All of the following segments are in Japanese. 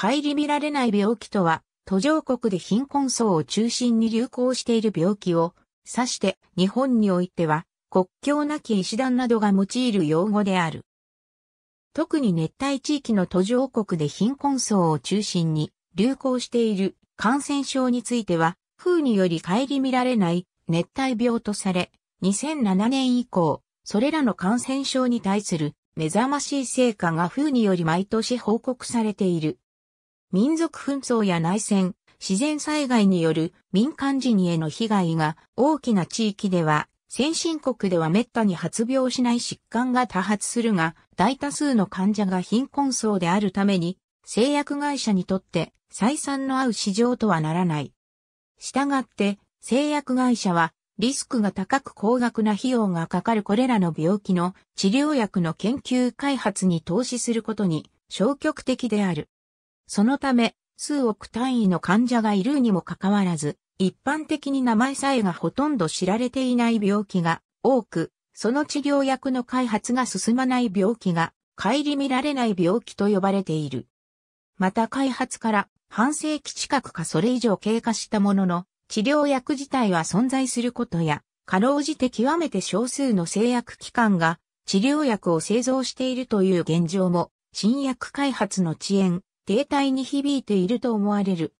帰り見られない病気とは、途上国で貧困層を中心に流行している病気を指して日本においては国境なき医師団などが用いる用語である。特に熱帯地域の途上国で貧困層を中心に流行している感染症については、風により顧みられない熱帯病とされ、2007年以降、それらの感染症に対する目覚ましい成果が風により毎年報告されている。民族紛争や内戦、自然災害による民間人への被害が大きな地域では、先進国では滅多に発病しない疾患が多発するが、大多数の患者が貧困層であるために、製薬会社にとって採算の合う市場とはならない。したがって、製薬会社はリスクが高く高額な費用がかかるこれらの病気の治療薬の研究開発に投資することに消極的である。そのため、数億単位の患者がいるにもかかわらず、一般的に名前さえがほとんど知られていない病気が多く、その治療薬の開発が進まない病気が、帰り見られない病気と呼ばれている。また開発から半世紀近くかそれ以上経過したものの、治療薬自体は存在することや、かろうじて極めて少数の製薬機関が治療薬を製造しているという現状も、新薬開発の遅延、停滞に響いていると思われる。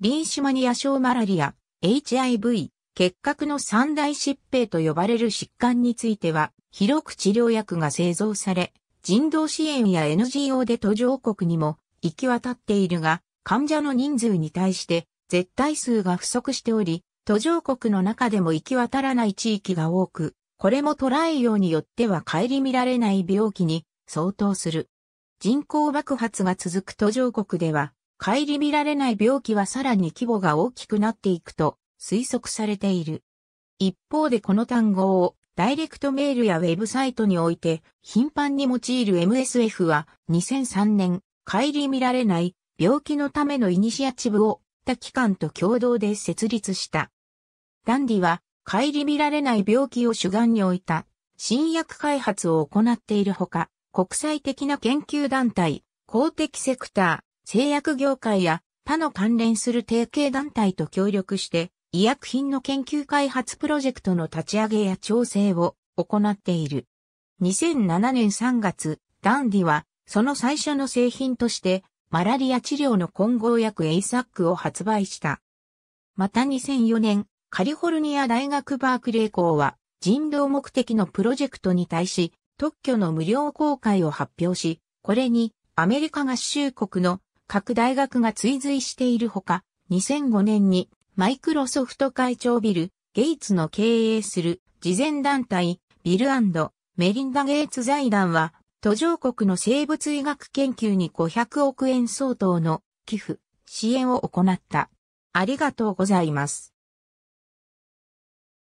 リンシマニア症マラリア、HIV、結核の三大疾病と呼ばれる疾患については、広く治療薬が製造され、人道支援や NGO で途上国にも行き渡っているが、患者の人数に対して絶対数が不足しており、途上国の中でも行き渡らない地域が多く、これも捉えようによっては顧みられない病気に相当する。人口爆発が続く途上国では、帰り見られない病気はさらに規模が大きくなっていくと推測されている。一方でこの単語をダイレクトメールやウェブサイトにおいて頻繁に用いる MSF は2003年、帰り見られない病気のためのイニシアチブを他機関と共同で設立した。ダンディは帰り見られない病気を主眼に置いた新薬開発を行っているほか、国際的な研究団体、公的セクター、製薬業界や他の関連する提携団体と協力して、医薬品の研究開発プロジェクトの立ち上げや調整を行っている。2007年3月、ダンディは、その最初の製品として、マラリア治療の混合薬エイサックを発売した。また2004年、カリフォルニア大学バークレー校は、人道目的のプロジェクトに対し、特許の無料公開を発表し、これにアメリカ合衆国の各大学が追随しているほか、2005年にマイクロソフト会長ビル・ゲイツの経営する慈善団体ビルメリンダ・ゲイツ財団は途上国の生物医学研究に500億円相当の寄付、支援を行った。ありがとうございます。